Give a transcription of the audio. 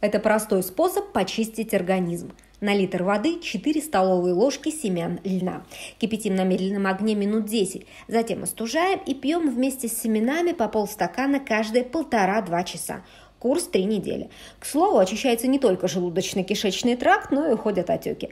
Это простой способ почистить организм. На литр воды 4 столовые ложки семян льна. Кипятим на медленном огне минут 10. Затем остужаем и пьем вместе с семенами по полстакана каждые полтора-два часа. Курс 3 недели. К слову, очищается не только желудочно-кишечный тракт, но и уходят отеки.